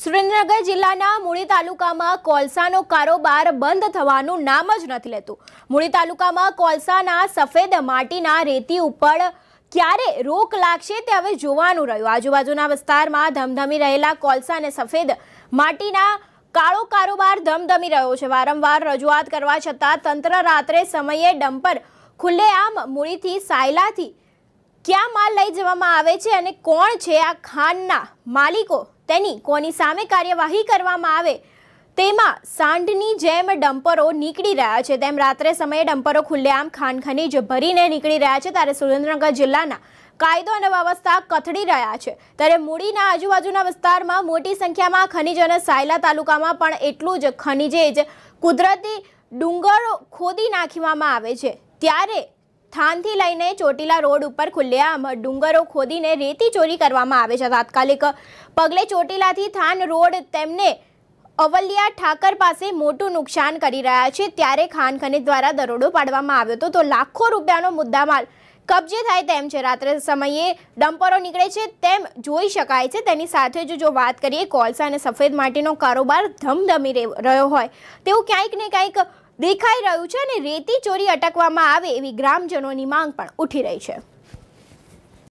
સુરેન્દ્રનગર જિલ્લાના મૂળી તાલુકામાં કોલસાનો કારોબાર બંધ થવાનું નામ જ નથી લેતું મૂળી તાલુકામાં કોલસાના સફેદ માટીના રેતી ઉપર ક્યારે રોક લાગશે તે હવે જોવાનું રહ્યું આજુબાજુના વિસ્તારમાં ધમધમી રહેલા કોલસા અને સફેદ માટીના કાળો કારોબાર ધમધમી રહ્યો છે વારંવાર રજૂઆત કરવા છતાં તંત્ર રાત્રે સમયે ડમ્પર ખુલ્લેઆમ મૂળીથી સાયલાથી ક્યાં માલ લઈ જવામાં આવે છે અને કોણ છે આ ખાનના માલિકો તેની કોની સામે કાર્યવાહી કરવામાં આવે તેમાં સાંઢની જેમ ડમ્પરો નીકળી રહ્યા છે તેમ રાત્રે સમયે ડમ્પરો ખુલ્લેઆમ ખાન ખનીજ ભરીને નીકળી રહ્યા છે ત્યારે સુરેન્દ્રનગર જિલ્લાના કાયદો અને વ્યવસ્થા કથળી રહ્યા છે ત્યારે મૂડીના આજુબાજુના વિસ્તારમાં મોટી સંખ્યામાં ખનીજ અને સાયલા તાલુકામાં પણ એટલું જ ખનીજે જ કુદરતી ડુંગરો ખોદી નાખવામાં આવે છે ત્યારે થાનથી લઈને ચોટીલા રોડ ઉપર ખુલ્લેઆમ ડુંગરો ખોદીને રેતી ચોરી કરવામાં આવે છે તાત્કાલિક પગલે ચોટીલાથી થાન રોડ તેમને અવલિયા ઠાકર પાસે મોટું નુકસાન કરી રહ્યા છે ત્યારે ખાન ખનીજ દ્વારા દરોડો પાડવામાં આવ્યો હતો તો લાખો રૂપિયાનો મુદ્દામાલ કબજે થાય તેમ છે રાત્રે સમયે ડમ્પરો નીકળે છે તેમ જોઈ શકાય છે તેની સાથે જો જો વાત કરીએ કોલસા અને સફેદ માટીનો કારોબાર ધમધમી રહ્યો હોય તેવું ક્યાંક ને ક્યાંક દેખાઈ રહ્યું છે અને રેતી ચોરી અટકવામાં આવે એવી ગ્રામજનોની માંગ પણ ઉઠી રહી છે